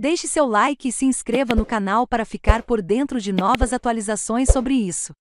Deixe seu like e se inscreva no canal para ficar por dentro de novas atualizações sobre isso.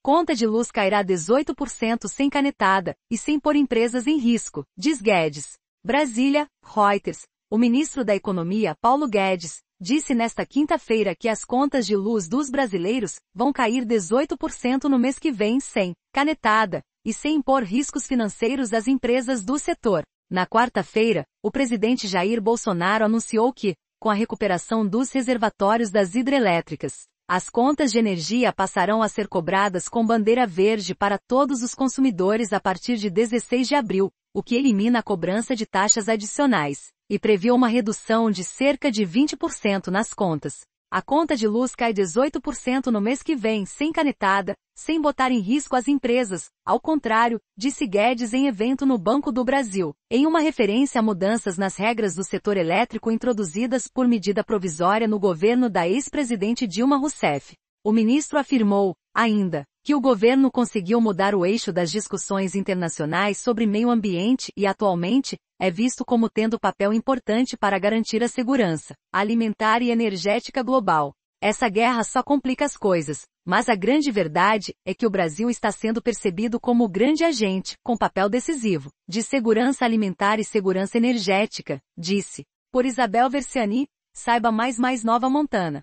Conta de luz cairá 18% sem canetada e sem pôr empresas em risco, diz Guedes. Brasília, Reuters. O ministro da Economia, Paulo Guedes, disse nesta quinta-feira que as contas de luz dos brasileiros vão cair 18% no mês que vem sem canetada e sem impor riscos financeiros às empresas do setor. Na quarta-feira, o presidente Jair Bolsonaro anunciou que, com a recuperação dos reservatórios das hidrelétricas, as contas de energia passarão a ser cobradas com bandeira verde para todos os consumidores a partir de 16 de abril, o que elimina a cobrança de taxas adicionais, e previu uma redução de cerca de 20% nas contas, a conta de luz cai 18% no mês que vem, sem canetada, sem botar em risco as empresas, ao contrário, disse Guedes em evento no Banco do Brasil. Em uma referência a mudanças nas regras do setor elétrico introduzidas por medida provisória no governo da ex-presidente Dilma Rousseff, o ministro afirmou, ainda, que o governo conseguiu mudar o eixo das discussões internacionais sobre meio ambiente e atualmente é visto como tendo papel importante para garantir a segurança alimentar e energética global. Essa guerra só complica as coisas, mas a grande verdade é que o Brasil está sendo percebido como o grande agente, com papel decisivo, de segurança alimentar e segurança energética, disse. Por Isabel Verciani, saiba mais mais Nova Montana.